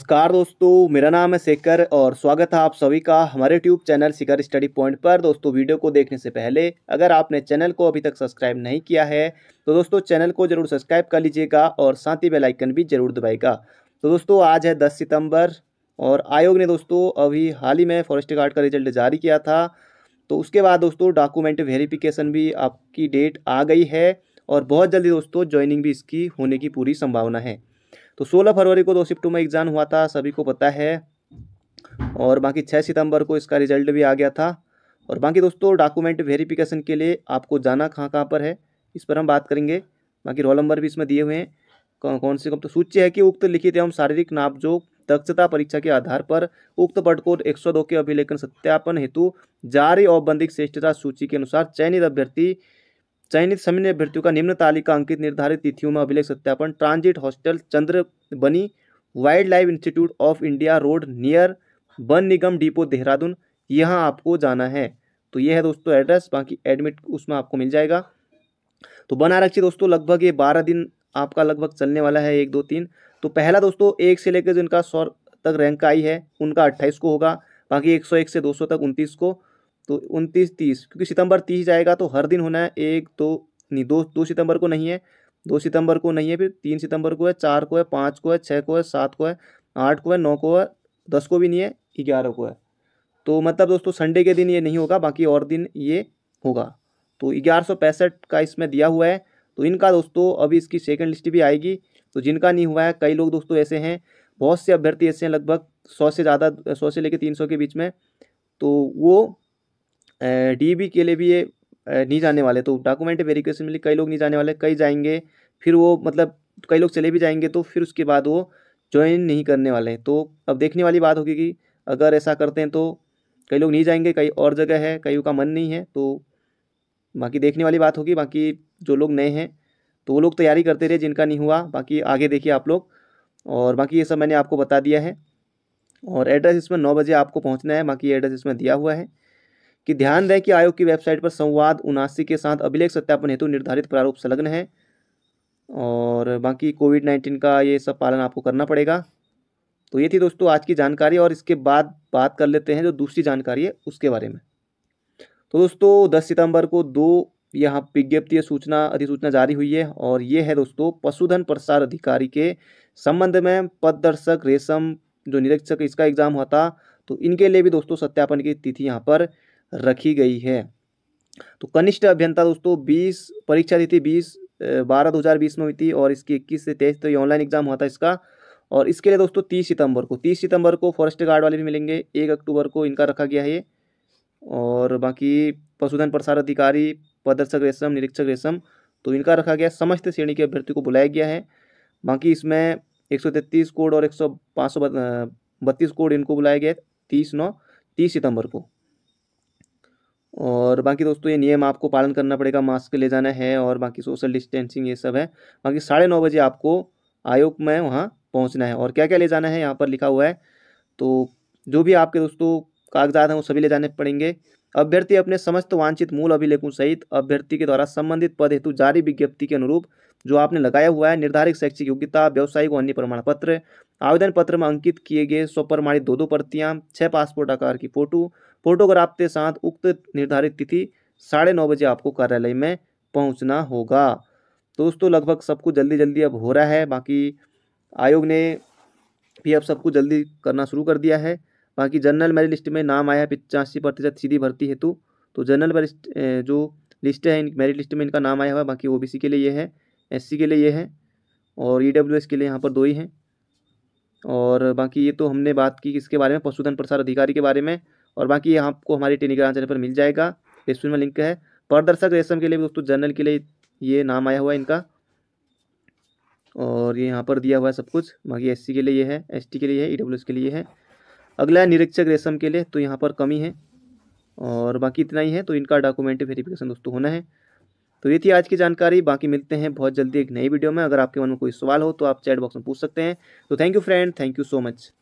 नमस्कार दोस्तों मेरा नाम है शेखर और स्वागत है आप सभी का हमारे YouTube channel Shikhar study point पर दोस्तों वीडियो को देखने से पहले अगर आपने चैनल को अभी तक सब्सक्राइब नहीं किया है तो दोस्तों चैनल को जरूर सब्सक्राइब कर लीजिएगा और साथ ही बेलाइकन भी जरूर दबाएगा तो दोस्तों आज है दस सितम्बर और आयोग ने दोस्तों अभी हाल ही में फॉरेस्ट गार्ड का रिजल्ट जारी किया था तो उसके बाद दोस्तों डॉक्यूमेंट वेरिफिकेशन भी आपकी डेट आ गई है और बहुत जल्दी दोस्तों ज्वाइनिंग भी इसकी होने की पूरी संभावना है तो सोलह फरवरी को दो शिफ्टों में एग्ज़ाम हुआ था सभी को पता है और बाकी छः सितंबर को इसका रिजल्ट भी आ गया था और बाकी दोस्तों डॉक्यूमेंट वेरिफिकेशन के लिए आपको जाना कहाँ कहाँ पर है इस पर हम बात करेंगे बाकी रोल नंबर भी इसमें दिए हुए हैं कौन, से कम तो सूची है कि उक्त लिखित एवं शारीरिक नापजोक दक्षता परीक्षा के आधार पर उक्त पट कोड एक के अभिलेखन सत्यापन हेतु जारी औपबंधिक श्रेष्ठता सूची के अनुसार चयनित अभ्यर्थी चयनित समिति अभ्यर्थियों का निम्न तालिका अंकित निर्धारित तिथियों में अभिलेख सत्यापन transit hostel Chandrabani wildlife institute of India road near वन निगम डिपो देहरादून यहाँ आपको जाना है तो ये है दोस्तों एड्रेस बाकी एडमिट उसमें आपको मिल जाएगा तो बना रखिए दोस्तों लगभग ये बारह दिन आपका लगभग चलने वाला है एक दो तीन तो पहला दोस्तों एक से लेकर जिनका सौ तक रैंक आई है उनका अट्ठाईस को होगा बाकी एक सौ एक से दो सौ तक उनतीस को तो उनतीस तीस क्योंकि सितंबर तीस जाएगा तो हर दिन होना है एक दो नहीं दो दो सितंबर को नहीं है दो सितंबर को नहीं है फिर तीन सितंबर को है चार को है पाँच को है छः को है सात को है आठ को है नौ को है दस को भी नहीं है ग्यारह को है तो मतलब दोस्तों संडे के दिन ये नहीं होगा बाकी और दिन ये होगा तो ग्यारह का इसमें दिया हुआ है तो इनका दोस्तों अभी इसकी सेकेंड लिस्ट भी आएगी तो जिनका नहीं हुआ है कई लोग दोस्तों ऐसे हैं बहुत से अभ्यर्थी ऐसे हैं लगभग सौ से ज़्यादा सौ से लेकर तीन सौ के बीच में तो वो डी के लिए भी ये नहीं जाने वाले तो डॉक्यूमेंट वेरिफिकेशन में कई लोग नहीं जाने वाले कई जाएंगे फिर वो मतलब कई लोग चले भी जाएंगे तो फिर उसके बाद वो ज्वाइन नहीं करने वाले तो अब देखने वाली बात होगी कि अगर ऐसा करते हैं तो कई लोग नहीं जाएंगे कई और जगह है कई का मन नहीं है तो बाकी देखने वाली बात होगी बाकी जो लोग नए हैं तो वो लोग तैयारी करते रहे जिनका नहीं हुआ बाकी आगे देखिए आप लोग और बाकी ये सब मैंने आपको बता दिया है और एड्रेस इसमें नौ बजे आपको पहुँचना है बाकी एड्रेस इसमें दिया हुआ है कि ध्यान दें कि आयोग की वेबसाइट पर संवाद उनासी के साथ अभिलेख सत्यापन हेतु निर्धारित प्रारूप संलग्न है और बाकी कोविड नाइन्टीन का ये सब पालन आपको करना पड़ेगा तो ये थी दोस्तों आज की जानकारी और इसके बाद बात कर लेते हैं जो दूसरी जानकारी है उसके बारे में तो दोस्तों दस सितंबर को दो यहाँ विज्ञप्ति सूचना अधिसूचना जारी हुई है और ये है दोस्तों पशुधन प्रसार अधिकारी के संबंध में पददर्शक रेशम जो निरीक्षक इसका एग्ज़ाम हुआ था तो इनके लिए भी दोस्तों सत्यापन की तिथि यहाँ पर रखी गई है तो कनिष्ठ अभियंता दोस्तों बीस परीक्षा दी थी बीस बारह दो हज़ार बीस में हुई थी और इसकी इक्कीस से तेईस तो ये ऑनलाइन एग्जाम हुआ था इसका और इसके लिए दोस्तों तीस सितंबर को तीस सितंबर को फॉरेस्ट गार्ड वाले भी मिलेंगे एक अक्टूबर को इनका रखा गया है और बाकी पशुधन प्रसार अधिकारी प्रदर्शक रेशम निरीक्षक रेशम तो इनका रखा गया समस्त श्रेणी के अभ्यर्थी को बुलाया गया है बाकी इसमें एक सौ तैतीस कोड और एक सौ पाँच सौ बत्तीस कोड इनको बुलाया गया है तीस नौ तीस सितंबर को और बाकी दोस्तों ये नियम आपको पालन करना पड़ेगा मास्क ले जाना है और बाकी सोशल डिस्टेंसिंग ये सब है बाकी साढ़े नौ बजे आपको आयोग में वहाँ पहुँचना है और क्या क्या ले जाना है यहाँ पर लिखा हुआ है तो जो भी आपके दोस्तों कागजात हैं वो सभी ले जाने पड़ेंगे अभ्यर्थी अपने समस्त वांछित मूल अभिलेखों सहित अभ्यर्थी के द्वारा संबंधित पद हेतु जारी विज्ञप्ति के अनुरूप जो आपने लगाया हुआ है निर्धारित शैक्षिक योग्यता व्यवसायिक व अन्य प्रमाण पत्र आवेदन पत्र में अंकित किए गए स्वप्रमाणित दो दो प्रतियां छह पासपोर्ट आकार की फोटो फोटोग्राफ के साथ उक्त निर्धारित तिथि साढ़े नौ बजे आपको कार्यालय में पहुँचना होगा दोस्तों लगभग सब कुछ जल्दी जल्दी अब हो रहा है बाकी आयोग ने भी अब सब कुछ जल्दी करना शुरू कर दिया है बाकी जनरल मेरिट लिस्ट में नाम आया पिचासी प्रतिशत सीधी भर्ती हेतु तो जनरल मेरिट जो लिस्ट है मेरिट लिस्ट में इनका नाम आया हुआ है बाकी ओ के लिए ये है एस के लिए ये है और ई e के लिए यहाँ पर दो ही हैं और बाकी ये तो हमने बात की किसके बारे में पशुधन प्रसार अधिकारी के बारे में और बाकी ये आपको हमारे टेलीग्राम चैनल पर मिल जाएगा डिस्क्रिप्शन में लिंक है पारदर्शक रेशम के लिए भी दोस्तों जनरल के लिए ये नाम आया हुआ है इनका और ये यहाँ पर दिया हुआ है सब कुछ बाकी एससी के लिए ये है एसटी के लिए है ई e के लिए है अगला निरीक्षक रेशम के लिए तो यहाँ पर कमी है और बाकी इतना ही है तो इनका डॉक्यूमेंट वेरिफिकेशन दोस्तों होना है तो ये थी आज की जानकारी बाकी मिलते हैं बहुत जल्दी एक नई वीडियो में अगर आपके मन में कोई सवाल हो तो आप चैट बॉक्स में पूछ सकते हैं तो thank you friend thank you so much